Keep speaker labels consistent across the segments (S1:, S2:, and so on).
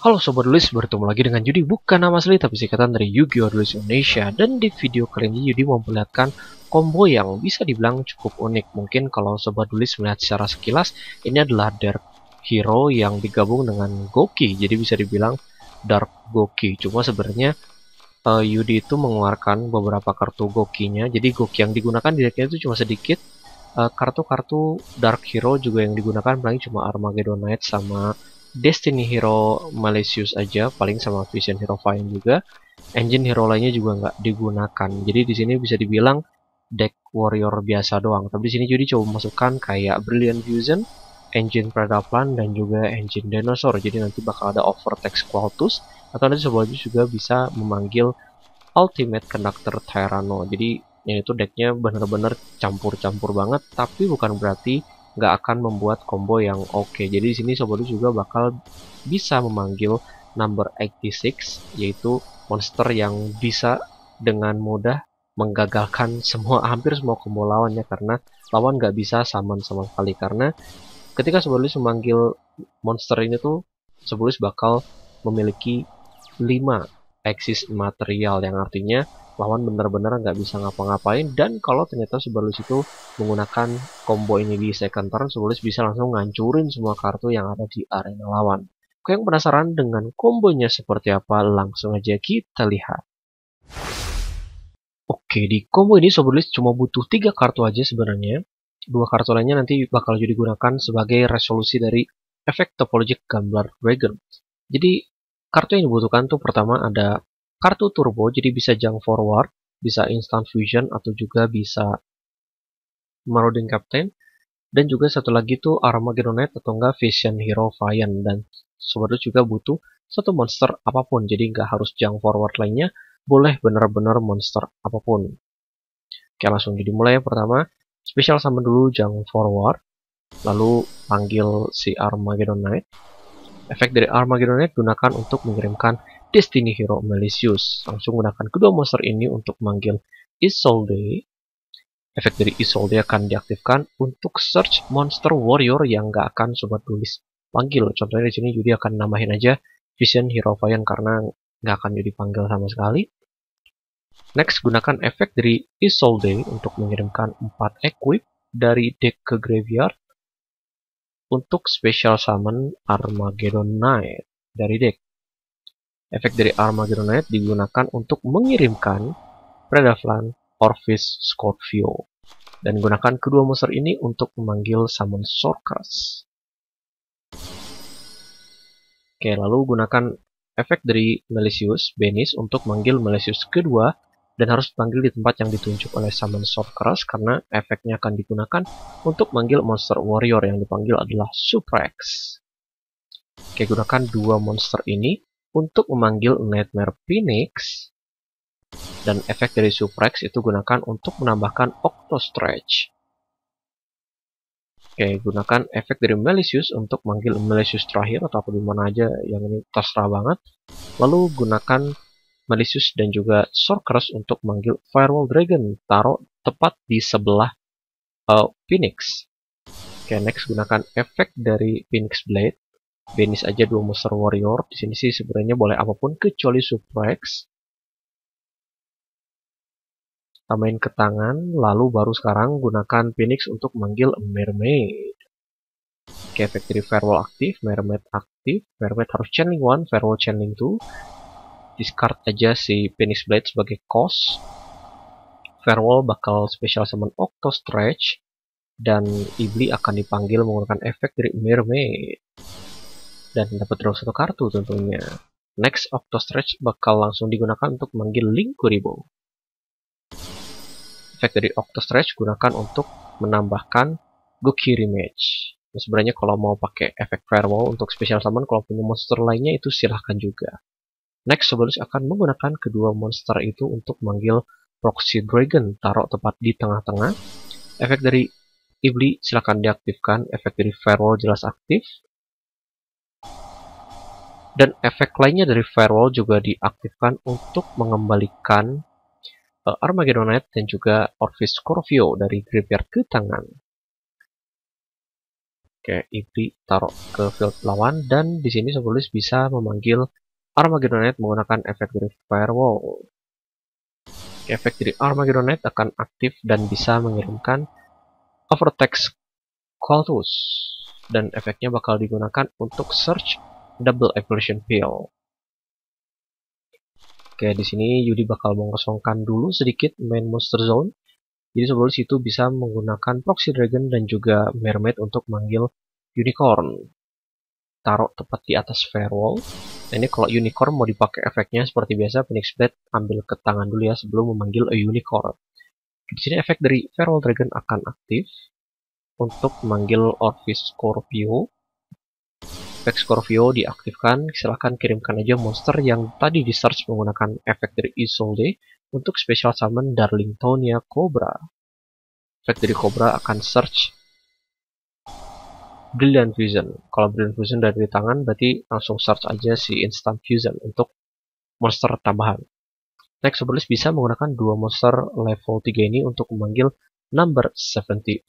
S1: Halo Sobat Lulis, bertemu lagi dengan judi bukan nama asli tapi singkatan dari Yu-Gi-Oh! Lulis Indonesia dan di video kali ini Yudi memperlihatkan combo yang bisa dibilang cukup unik mungkin kalau Sobat Lulis melihat secara sekilas ini adalah Dark Hero yang digabung dengan Goki jadi bisa dibilang Dark Goki cuma sebenarnya uh, Yudi itu mengeluarkan beberapa kartu Gokinya jadi Goki yang digunakan di itu cuma sedikit eh, kartu-kartu uh, Dark Hero juga yang digunakan paling cuma Armageddon Knight sama Destiny Hero Malicious aja, paling sama Vision Hero Fine juga. Engine Hero lainnya juga nggak digunakan. Jadi di sini bisa dibilang deck warrior biasa doang. Tapi di sini jadi coba masukkan kayak Brilliant Fusion, Engine Predaplan, dan juga Engine Dinosaur. Jadi nanti bakal ada Overtax Qualtus, atau nanti sebelumnya juga bisa memanggil Ultimate Conductor Tyranno. Jadi yang itu decknya bener-bener campur-campur banget, tapi bukan berarti nggak akan membuat combo yang oke. Okay. Jadi di sini Soboru juga bakal bisa memanggil number 86 yaitu monster yang bisa dengan mudah menggagalkan semua hampir semua combo lawannya karena lawan nggak bisa saman sama sekali karena ketika Sobolus memanggil monster ini tuh Sobolus bakal memiliki 5 eksis material yang artinya lawan benar-benar nggak bisa ngapa-ngapain dan kalau ternyata Subalus itu menggunakan combo ini di second turn Subalus bisa langsung ngancurin semua kartu yang ada di arena lawan. Kau yang penasaran dengan kombonya seperti apa langsung aja kita lihat. Oke, di combo ini Soberlist cuma butuh tiga kartu aja sebenarnya. Dua kartu lainnya nanti bakal jadi gunakan sebagai resolusi dari efek topologic gambler dragon. Jadi, kartu yang dibutuhkan tuh pertama ada kartu turbo jadi bisa jump forward, bisa instant fusion atau juga bisa marauding captain dan juga satu lagi tuh Armageddonite atau enggak Vision Hero Fiant dan sebenarnya juga butuh satu monster apapun jadi nggak harus jump forward lainnya boleh bener-bener monster apapun oke langsung jadi mulai yang pertama Special sama dulu jump forward lalu panggil si Armageddonite efek dari Armageddonite gunakan untuk mengirimkan Destiny Hero Malicious. Langsung gunakan kedua monster ini untuk manggil Isolde. Efek dari Isolde akan diaktifkan untuk search monster warrior yang nggak akan sobat tulis panggil. Contohnya di sini Yudi akan nambahin aja Vision Hero Hirovayan karena nggak akan Yudi panggil sama sekali. Next, gunakan efek dari Isolde untuk mengirimkan 4 equip dari deck ke graveyard untuk special summon Armageddon Knight dari deck. Efek dari Armageddon Knight digunakan untuk mengirimkan Predaflan Orvis Scorpio. Dan gunakan kedua monster ini untuk memanggil Summon Sorceress. Oke, lalu gunakan efek dari Malicious Benis untuk manggil Malicious kedua dan harus dipanggil di tempat yang ditunjuk oleh Summon Sorceress karena efeknya akan digunakan untuk manggil monster warrior yang dipanggil adalah Suprex. Oke, gunakan dua monster ini untuk memanggil Nightmare Phoenix dan efek dari Suprex itu gunakan untuk menambahkan Octo Stretch. Oke, gunakan efek dari Malicious untuk manggil Malicious terakhir atau apa dimana aja yang ini terserah banget. Lalu gunakan Malicious dan juga Sorceress untuk manggil Firewall Dragon. Taruh tepat di sebelah uh, Phoenix. Oke, next gunakan efek dari Phoenix Blade Banish aja dua monster warrior. Di sini sih sebenarnya boleh apapun kecuali suplex. Tambahin ke tangan, lalu baru sekarang gunakan Phoenix untuk manggil Mermaid. Oke, Factory Firewall aktif, Mermaid aktif, Mermaid harus Channeling 1, Firewall Channeling 2. Discard aja si Phoenix Blade sebagai cost. Firewall bakal special summon Octo Stretch, dan Ibli akan dipanggil menggunakan efek dari Mermaid dan dapat draw satu kartu tentunya. Next, Octo Stretch bakal langsung digunakan untuk manggil Link Kuribo. Efek dari Octo Stretch gunakan untuk menambahkan Gokiri Match. Nah, sebenarnya kalau mau pakai efek Firewall untuk special summon, kalau punya monster lainnya itu silahkan juga. Next, sebelus akan menggunakan kedua monster itu untuk manggil Proxy Dragon, taruh tepat di tengah-tengah. Efek dari Ibli silahkan diaktifkan, efek dari Firewall jelas aktif, dan efek lainnya dari firewall juga diaktifkan untuk mengembalikan uh, eh, Armageddonite dan juga Orvis Scorpio dari graveyard ke tangan. Oke, Ibri taruh ke field lawan dan di sini Sobulis bisa memanggil Armageddonite menggunakan efek dari firewall. efek dari Armageddonite akan aktif dan bisa mengirimkan Overtext Cultus dan efeknya bakal digunakan untuk search double evolution pill. Oke, di sini Yudi bakal mengosongkan dulu sedikit main monster zone. Jadi sebelum situ bisa menggunakan proxy dragon dan juga mermaid untuk manggil unicorn. Taruh tepat di atas firewall. Nah, ini kalau unicorn mau dipakai efeknya seperti biasa Phoenix Blade ambil ke tangan dulu ya sebelum memanggil a unicorn. Di sini efek dari Feral dragon akan aktif untuk memanggil Orvis Scorpio efek Scorpio diaktifkan, silahkan kirimkan aja monster yang tadi di search menggunakan efek dari Isolde untuk special summon Darling Tonya Cobra. Efek dari Cobra akan search Brilliant Fusion. Kalau Brilliant Fusion dari tangan, berarti langsung search aja si Instant Fusion untuk monster tambahan. Next, Superlist bisa menggunakan dua monster level 3 ini untuk memanggil number 75.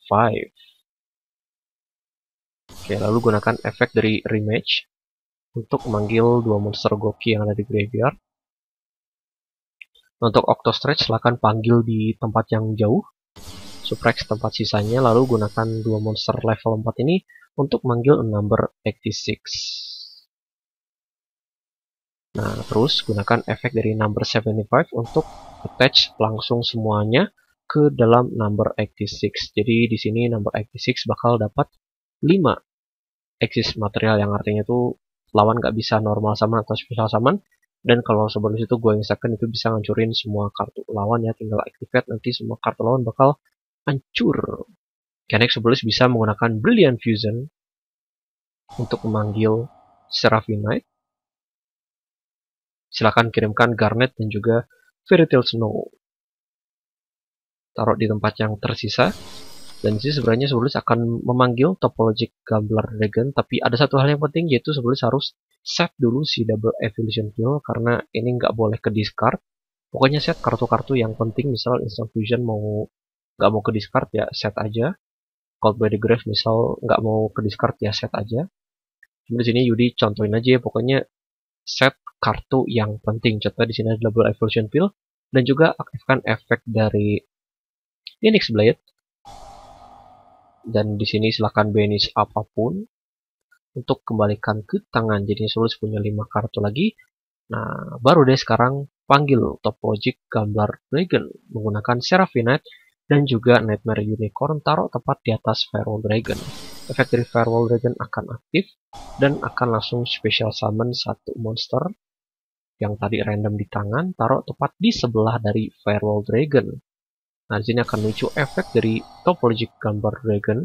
S1: Oke, lalu gunakan efek dari rematch untuk memanggil dua monster Goki yang ada di graveyard. Untuk Octo Stretch, silahkan panggil di tempat yang jauh. Suplex tempat sisanya, lalu gunakan dua monster level 4 ini untuk manggil number 86. Nah, terus gunakan efek dari number 75 untuk attach langsung semuanya ke dalam number 86. Jadi di sini number 86 bakal dapat 5 eksis material yang artinya itu lawan gak bisa normal sama atau spesial sama dan kalau sebelum itu gue yang second itu bisa ngancurin semua kartu lawan ya tinggal activate nanti semua kartu lawan bakal hancur Kenex sebelum bisa menggunakan Brilliant Fusion untuk memanggil Seraphine knight Silahkan kirimkan Garnet dan juga fairy Fairytale Snow. Taruh di tempat yang tersisa dan sih sebenarnya Sebulis akan memanggil topologic gambler dragon tapi ada satu hal yang penting yaitu Sebulis harus set dulu si double evolution kill karena ini nggak boleh ke discard pokoknya set kartu-kartu yang penting misal instant fusion mau nggak mau ke discard ya set aja cold by the grave misal nggak mau ke discard ya set aja cuma di sini Yudi contohin aja ya pokoknya set kartu yang penting. Contoh di sini ada double evolution pill dan juga aktifkan efek dari Phoenix Blade dan di sini silahkan banish apapun untuk kembalikan ke tangan. Jadi Solus punya lima kartu lagi. Nah, baru deh sekarang panggil Topologic Gambar Dragon menggunakan Seraphinite dan juga Nightmare Unicorn taruh tepat di atas Firewall Dragon. Efek dari Firewall Dragon akan aktif dan akan langsung special summon satu monster yang tadi random di tangan taruh tepat di sebelah dari Firewall Dragon. Nah, di sini akan muncul efek dari topologi gambar dragon.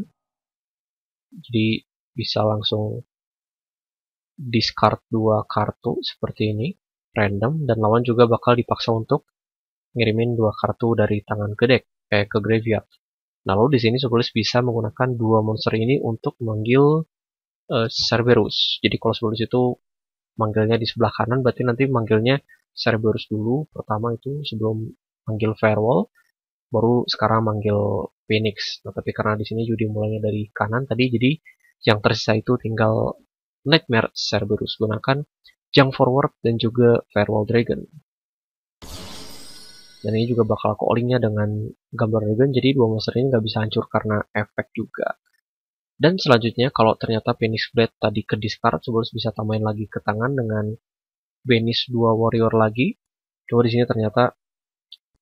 S1: Jadi bisa langsung discard dua kartu seperti ini, random, dan lawan juga bakal dipaksa untuk ngirimin dua kartu dari tangan ke deck, kayak eh, ke graveyard. Lalu di sini Sobolis bisa menggunakan dua monster ini untuk manggil uh, Cerberus. Jadi kalau Sobolis itu manggilnya di sebelah kanan, berarti nanti manggilnya Cerberus dulu, pertama itu sebelum manggil Firewall, baru sekarang manggil Phoenix. Nah, tapi karena di sini judi mulainya dari kanan tadi, jadi yang tersisa itu tinggal Nightmare Cerberus gunakan Jump Forward dan juga Farewell Dragon. Dan ini juga bakal calling-nya dengan gambar Dragon, jadi dua monster ini nggak bisa hancur karena efek juga. Dan selanjutnya, kalau ternyata Phoenix Blade tadi ke discard, sebelum bisa tambahin lagi ke tangan dengan banish dua warrior lagi. Coba di sini ternyata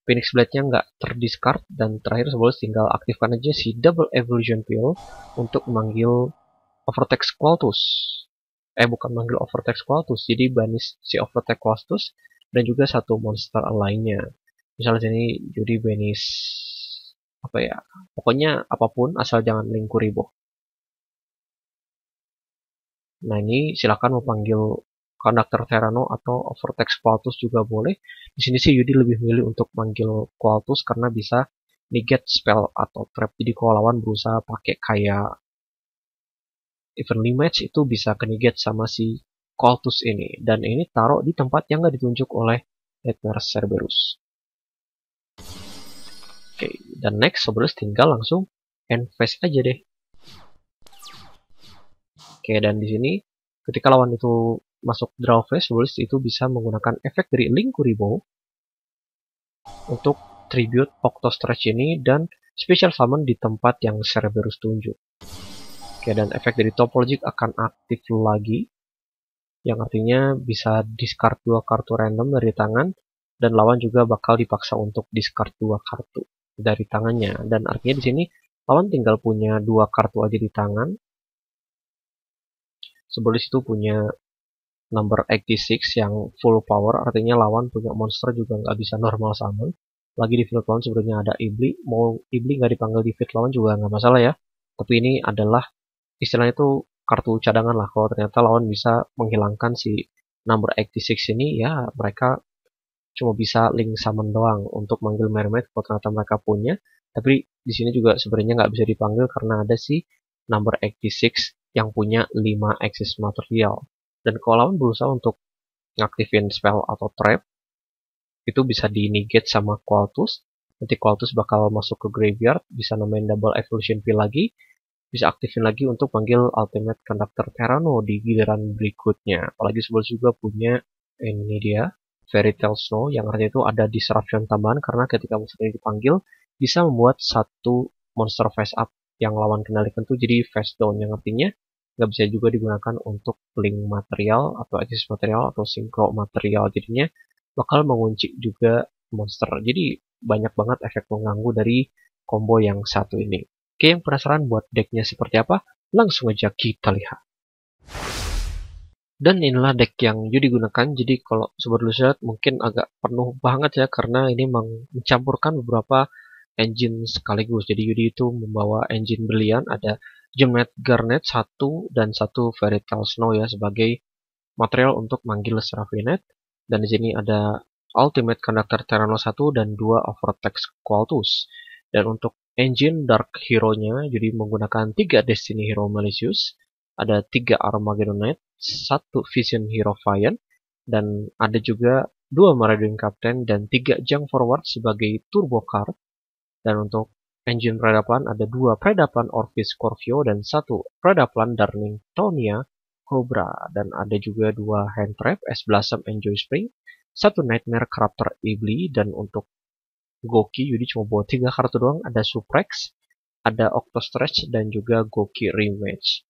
S1: Phoenix Blade-nya nggak terdiscard dan terakhir sebelum tinggal aktifkan aja si Double Evolution Pill untuk memanggil Overtax Qualtus. Eh bukan manggil Overtax Qualtus jadi banis si Overtax Qualtus dan juga satu monster lainnya. Misalnya sini jadi banis apa ya, pokoknya apapun asal jangan Lingkuribo. Nah ini silahkan memanggil konduktor Terrano atau Overtax Qualtus juga boleh. Di sini sih Yudi lebih milih untuk manggil Qualtus karena bisa negate spell atau trap. Jadi kalau lawan berusaha pakai kayak evenly match itu bisa ke negate sama si Qualtus ini. Dan ini taruh di tempat yang nggak ditunjuk oleh Edgar Cerberus. Oke, okay, dan next Cerberus tinggal langsung end face aja deh. Oke, okay, dan di sini ketika lawan itu masuk draw rules itu bisa menggunakan efek dari Link Kuribo untuk tribute Octo Stretch ini dan special summon di tempat yang Cerberus tunjuk. Oke, dan efek dari Topologic akan aktif lagi, yang artinya bisa discard dua kartu random dari tangan, dan lawan juga bakal dipaksa untuk discard dua kartu dari tangannya. Dan artinya di sini lawan tinggal punya dua kartu aja di tangan, Sebelis itu punya number 86 yang full power artinya lawan punya monster juga nggak bisa normal summon lagi di field lawan sebenarnya ada Ibli mau Ibli nggak dipanggil di field lawan juga nggak masalah ya tapi ini adalah istilahnya itu kartu cadangan lah kalau ternyata lawan bisa menghilangkan si number 86 ini ya mereka cuma bisa link summon doang untuk manggil mermaid kalau ternyata mereka punya tapi di sini juga sebenarnya nggak bisa dipanggil karena ada si number 86 yang punya 5 axis material dan kalau lawan berusaha untuk ngaktifin spell atau trap itu bisa di negate sama Qualtus nanti Qualtus bakal masuk ke graveyard bisa nemenin double evolution pill lagi bisa aktifin lagi untuk panggil ultimate conductor Terano di giliran berikutnya apalagi sebelum juga punya ini dia Fairy Tail Snow yang artinya itu ada disruption tambahan karena ketika monster ini dipanggil bisa membuat satu monster face up yang lawan kenalikan tuh jadi face down yang artinya nggak bisa juga digunakan untuk link material atau access material atau synchro material jadinya bakal mengunci juga monster jadi banyak banget efek mengganggu dari combo yang satu ini oke yang penasaran buat decknya seperti apa langsung aja kita lihat dan inilah deck yang Yudi gunakan jadi kalau Super Lucid mungkin agak penuh banget ya karena ini mencampurkan beberapa engine sekaligus jadi Yudi itu membawa engine berlian ada Jemet Garnet 1 dan 1 Ferit Snow ya sebagai material untuk manggil Serafinet. dan di sini ada Ultimate Conductor Terrano 1 dan 2 Overtex Qualtus dan untuk engine Dark Hero-nya jadi menggunakan 3 Destiny Hero Malicious ada 3 Knight, 1 Vision Hero Fiant dan ada juga 2 Meridian Captain dan 3 Junk Forward sebagai turbo Card. dan untuk Engine peradaban ada dua peradaban Orvis Corvio dan satu Darning Tonia Cobra dan ada juga dua hand trap S Blossom and Spring, satu Nightmare Corruptor Ibli dan untuk Goki Yudi cuma bawa tiga kartu doang ada Suprex, ada Octo Stretch dan juga Goki Rematch.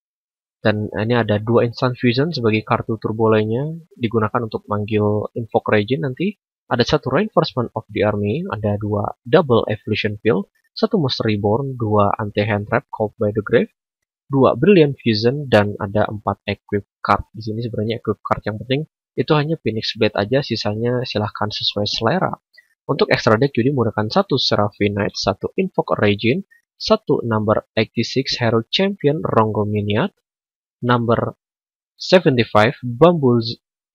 S1: Dan ini ada dua instant fusion sebagai kartu turbo lainnya digunakan untuk manggil Invoke Regen nanti. Ada satu Reinforcement of the Army, ada dua Double Evolution Field, satu Monster Reborn, dua Anti-Hand Trap Called by the Grave, dua Brilliant Fusion, dan ada empat Equip Card. Di sini sebenarnya Equip Card yang penting itu hanya Phoenix Blade aja, sisanya silahkan sesuai selera. Untuk extra deck Judy menggunakan satu Seraphine Knight, satu Invoke Regin, satu number 86 Hero Champion Rongo Miniat, number 75 Bamboo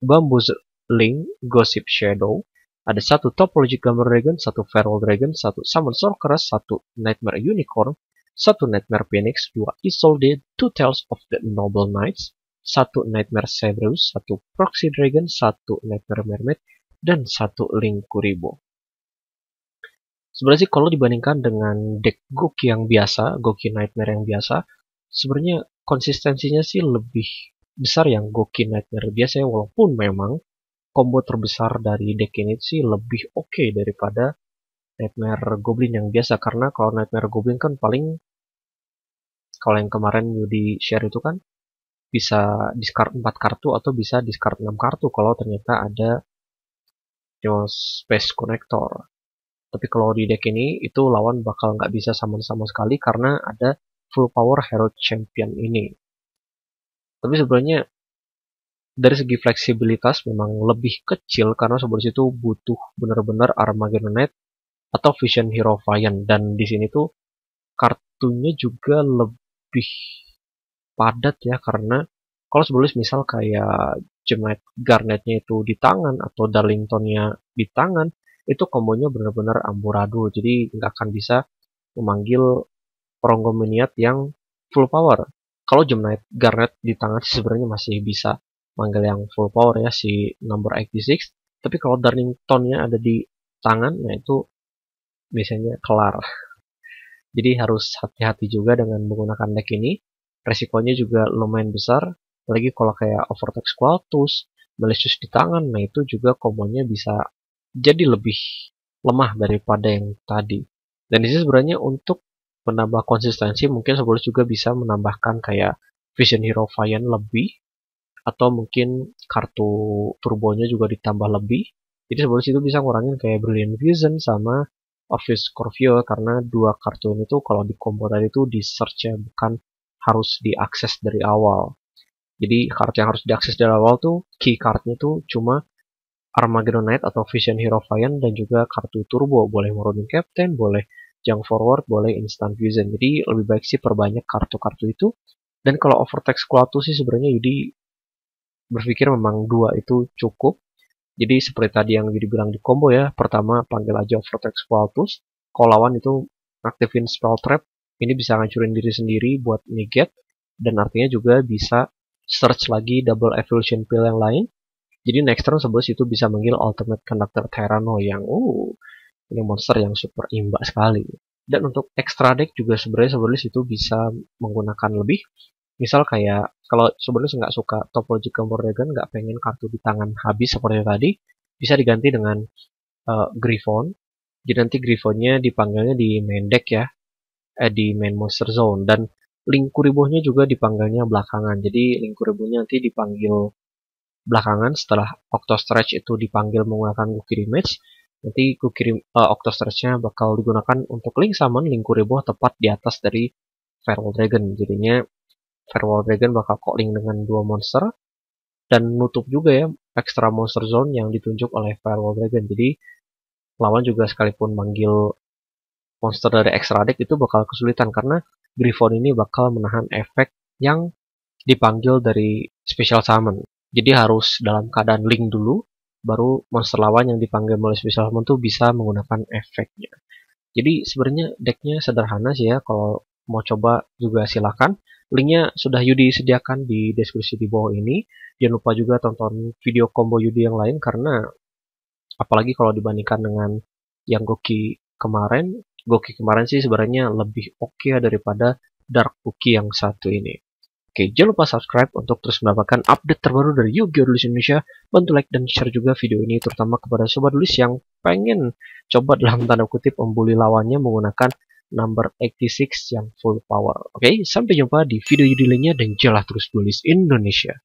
S1: Bambuz Link Gossip Shadow, ada satu Topology Gambar Dragon, satu feral Dragon, satu Summon Sorceress, satu Nightmare Unicorn, satu Nightmare Phoenix, dua Isolde, two Tales of the Noble Knights, satu Nightmare Cerberus, satu Proxy Dragon, satu Nightmare Mermaid, dan satu Link Kuribo. Sebenarnya sih kalau dibandingkan dengan deck goki yang biasa, Goki Nightmare yang biasa, sebenarnya konsistensinya sih lebih besar yang Goki Nightmare biasanya walaupun memang combo terbesar dari deck ini sih lebih oke okay daripada Nightmare Goblin yang biasa karena kalau Nightmare Goblin kan paling kalau yang kemarin di share itu kan bisa discard 4 kartu atau bisa discard 6 kartu kalau ternyata ada Chaos Space Connector. Tapi kalau di deck ini itu lawan bakal nggak bisa sama sama sekali karena ada full power hero champion ini. Tapi sebenarnya dari segi fleksibilitas memang lebih kecil karena sebelum itu butuh benar-benar Armageddonite atau Vision Hero Fiant dan di sini tuh kartunya juga lebih padat ya karena kalau sebelumnya misal kayak Jemet Garnetnya itu di tangan atau Darlingtonnya di tangan itu kombonya benar-benar amburadul jadi nggak akan bisa memanggil Prongominiat yang full power kalau Gemnite Garnet di tangan sebenarnya masih bisa manggil yang full power ya si number 86 tapi kalau Darlingtonnya ada di tangan nah itu biasanya kelar jadi harus hati-hati juga dengan menggunakan deck ini resikonya juga lumayan besar lagi kalau kayak overtake squaltus malicious di tangan nah itu juga komonya bisa jadi lebih lemah daripada yang tadi dan ini sebenarnya untuk menambah konsistensi mungkin sebelumnya juga bisa menambahkan kayak Vision Hero Fian lebih atau mungkin kartu turbonya juga ditambah lebih. Jadi sebelum itu bisa ngurangin kayak Brilliant Vision sama Office Corvio karena dua kartu ini tuh kalau di combo tadi tuh di search ya bukan harus diakses dari awal. Jadi kartu yang harus diakses dari awal tuh key cardnya tuh cuma Armageddon Knight atau Vision Hero Fian dan juga kartu turbo. Boleh Moronin Captain, boleh jump Forward, boleh Instant Vision. Jadi lebih baik sih perbanyak kartu-kartu itu. Dan kalau overtax kuatu sih sebenarnya jadi berpikir memang dua itu cukup. Jadi seperti tadi yang dibilang di combo ya, pertama panggil aja Vortex Valtus. kalau lawan itu aktifin Spell Trap, ini bisa ngancurin diri sendiri buat negate, dan artinya juga bisa search lagi double evolution pill yang lain. Jadi next turn sebelum itu bisa manggil Ultimate Conductor Terrano yang uh, ini monster yang super imba sekali. Dan untuk extra deck juga sebenarnya sebelum itu bisa menggunakan lebih misal kayak kalau sebenarnya nggak suka topologi Dragon, nggak pengen kartu di tangan habis seperti tadi bisa diganti dengan uh, Griffon jadi nanti Griffonnya dipanggilnya di main deck ya eh, di main monster zone dan link kuribohnya juga dipanggilnya belakangan jadi link kuribohnya nanti dipanggil belakangan setelah Octo Stretch itu dipanggil menggunakan Cookie Image nanti uh, eh, Octo Stretchnya bakal digunakan untuk link summon link kuriboh tepat di atas dari Feral Dragon jadinya Firewall Dragon bakal calling dengan dua monster dan nutup juga ya extra monster zone yang ditunjuk oleh Firewall Dragon. Jadi lawan juga sekalipun manggil monster dari extra deck itu bakal kesulitan karena Griffon ini bakal menahan efek yang dipanggil dari special summon. Jadi harus dalam keadaan link dulu, baru monster lawan yang dipanggil melalui special summon tuh bisa menggunakan efeknya. Jadi sebenarnya decknya sederhana sih ya kalau mau coba juga silahkan. Linknya sudah Yudi sediakan di deskripsi di bawah ini. Jangan lupa juga tonton video combo Yudi yang lain karena apalagi kalau dibandingkan dengan yang Goki kemarin, Goki kemarin sih sebenarnya lebih oke okay ya daripada Dark Goki yang satu ini. Oke, jangan lupa subscribe untuk terus mendapatkan update terbaru dari Yu-Gi-Oh! Indonesia. Bantu like dan share juga video ini terutama kepada sobat Dulis yang pengen coba dalam tanda kutip membuli lawannya menggunakan number 86 yang full power. Oke, okay? sampai jumpa di video judulnya lainnya dan jalah terus tulis Indonesia.